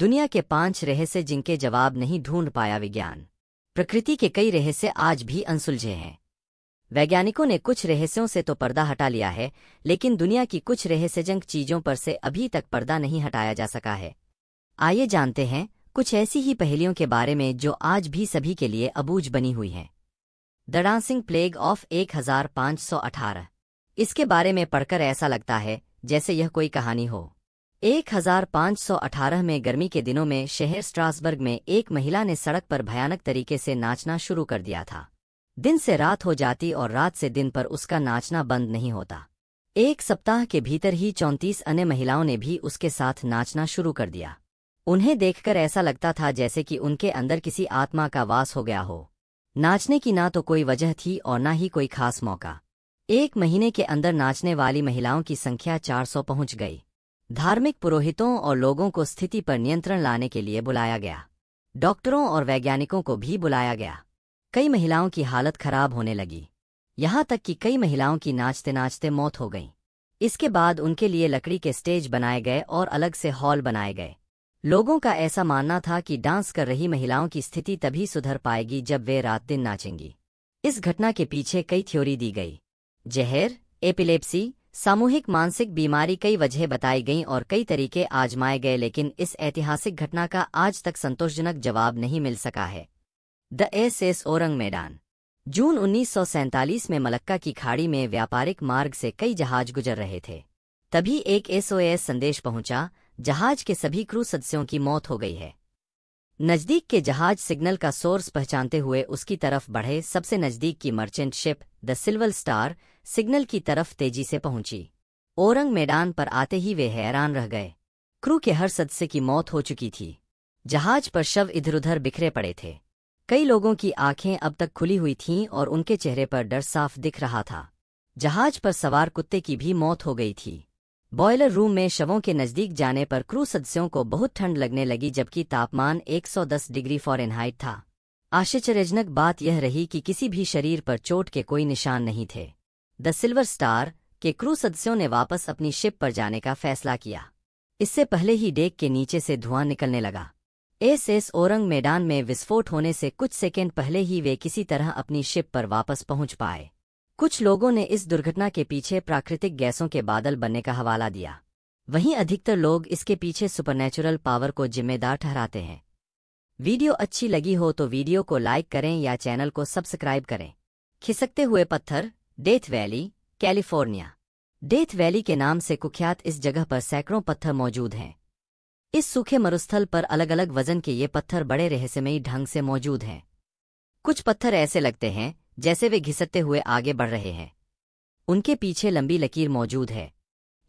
दुनिया के पांच रहस्य जिनके जवाब नहीं ढूंढ पाया विज्ञान प्रकृति के कई रहस्य आज भी अनसुलझे हैं वैज्ञानिकों ने कुछ रहस्यों से तो पर्दा हटा लिया है लेकिन दुनिया की कुछ रहस्यजंक चीजों पर से अभी तक पर्दा नहीं हटाया जा सका है आइए जानते हैं कुछ ऐसी ही पहेलियों के बारे में जो आज भी सभी के लिए अबूझ बनी हुई हैं द डांसिंग प्लेग ऑफ एक इसके बारे में पढ़कर ऐसा लगता है जैसे यह कोई कहानी हो 1518 में गर्मी के दिनों में शहर स्ट्रासबर्ग में एक महिला ने सड़क पर भयानक तरीके से नाचना शुरू कर दिया था दिन से रात हो जाती और रात से दिन पर उसका नाचना बंद नहीं होता एक सप्ताह के भीतर ही चौंतीस अन्य महिलाओं ने भी उसके साथ नाचना शुरू कर दिया उन्हें देखकर ऐसा लगता था जैसे कि उनके अंदर किसी आत्मा का वास हो गया हो नाचने की ना तो कोई वजह थी और ना ही कोई खास मौका एक महीने के अंदर नाचने वाली महिलाओं की संख्या 400 पहुंच गई धार्मिक पुरोहितों और लोगों को स्थिति पर नियंत्रण लाने के लिए बुलाया गया डॉक्टरों और वैज्ञानिकों को भी बुलाया गया कई महिलाओं की हालत खराब होने लगी यहां तक कि कई महिलाओं की नाचते नाचते मौत हो गई इसके बाद उनके लिए लकड़ी के स्टेज बनाए गए और अलग से हॉल बनाए गए लोगों का ऐसा मानना था कि डांस कर रही महिलाओं की स्थिति तभी सुधर पाएगी जब वे रात दिन नाचेंगी इस घटना के पीछे कई थ्योरी दी गई जहर एपिलेप्सी सामूहिक मानसिक बीमारी कई वजह बताई गई और कई तरीके आजमाए गए लेकिन इस ऐतिहासिक घटना का आज तक संतोषजनक जवाब नहीं मिल सका है द एस एस ओरंग मैदान जून उन्नीस में मलक्का की खाड़ी में व्यापारिक मार्ग से कई जहाज गुजर रहे थे तभी एक एसओएस संदेश पहुंचा जहाज के सभी क्रू सदस्यों की मौत हो गई है नजदीक के जहाज सिग्नल का सोर्स पहचानते हुए उसकी तरफ बढ़े सबसे नजदीक की merchant ship the Silver Star signal की तरफ तेजी से पहुंची ओरंग मैदान पर आते ही वे हैरान रह गए क्रू के हर सदस्य की मौत हो चुकी थी जहाज पर शव इधर उधर बिखरे पड़े थे कई लोगों की आंखें अब तक खुली हुई थीं और उनके चेहरे पर डर साफ दिख रहा था जहाज पर सवार कुत्ते की भी मौत हो गई थी बॉयलर रूम में शवों के नजदीक जाने पर क्रू सदस्यों को बहुत ठंड लगने लगी जबकि तापमान 110 डिग्री फॉरेनहाइट था आश्चर्यजनक बात यह रही कि किसी भी शरीर पर चोट के कोई निशान नहीं थे द सिल्वर स्टार के क्रू सदस्यों ने वापस अपनी शिप पर जाने का फैसला किया इससे पहले ही डेक के नीचे से धुआं निकलने लगा एस एस ओरंग मैदान में विस्फोट होने से कुछ सेकेंड पहले ही वे किसी तरह अपनी शिप पर वापस पहुंच पाए कुछ लोगों ने इस दुर्घटना के पीछे प्राकृतिक गैसों के बादल बनने का हवाला दिया वहीं अधिकतर लोग इसके पीछे सुपरनेचुरल पावर को जिम्मेदार ठहराते हैं वीडियो अच्छी लगी हो तो वीडियो को लाइक करें या चैनल को सब्सक्राइब करें खिसकते हुए पत्थर Death Valley California Death Valley के नाम से कुख्यात इस जगह पर सैकड़ों पत्थर मौजूद हैं इस सूखे मरुस्थल पर अलग अलग वजन के ये पत्थर बड़े रहस्यमयी ढंग से मौजूद हैं कुछ पत्थर ऐसे लगते हैं जैसे वे घिसते हुए आगे बढ़ रहे हैं उनके पीछे लंबी लकीर मौजूद है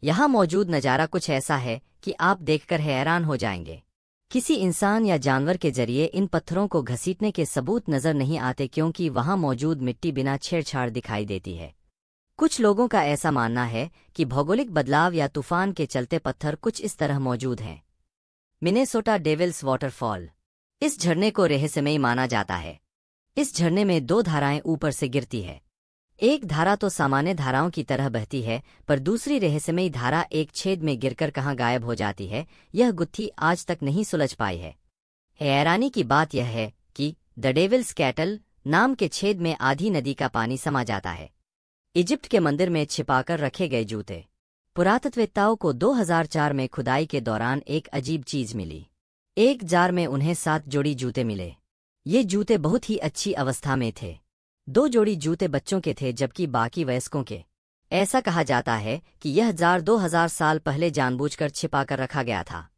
यहाँ मौजूद नज़ारा कुछ ऐसा है कि आप देखकर हैरान हो जाएंगे किसी इंसान या जानवर के जरिए इन पत्थरों को घसीटने के सबूत नज़र नहीं आते क्योंकि वहां मौजूद मिट्टी बिना छेड़छाड़ दिखाई देती है कुछ लोगों का ऐसा मानना है कि भौगोलिक बदलाव या तूफान के चलते पत्थर कुछ इस तरह मौजूद हैं मिनेसोटा डेविल्स वाटरफॉल इस झरने को रहस्यमयी माना जाता है इस झरने में दो धाराएं ऊपर से गिरती है एक धारा तो सामान्य धाराओं की तरह बहती है पर दूसरी रहस्यमयी धारा एक छेद में गिरकर कहाँ गायब हो जाती है यह गुत्थी आज तक नहीं सुलझ पाई है हैरानी की बात यह है कि द डेविल्स कैटल नाम के छेद में आधी नदी का पानी समा जाता है इजिप्ट के मंदिर में छिपाकर रखे गए जूते पुरातत्वेताओं को 2004 में खुदाई के दौरान एक अजीब चीज मिली एक जार में उन्हें सात जोड़ी जूते मिले ये जूते बहुत ही अच्छी अवस्था में थे दो जोड़ी जूते बच्चों के थे जबकि बाकी वयस्कों के ऐसा कहा जाता है कि यह जार दो हजार साल पहले जानबूझकर छिपाकर रखा गया था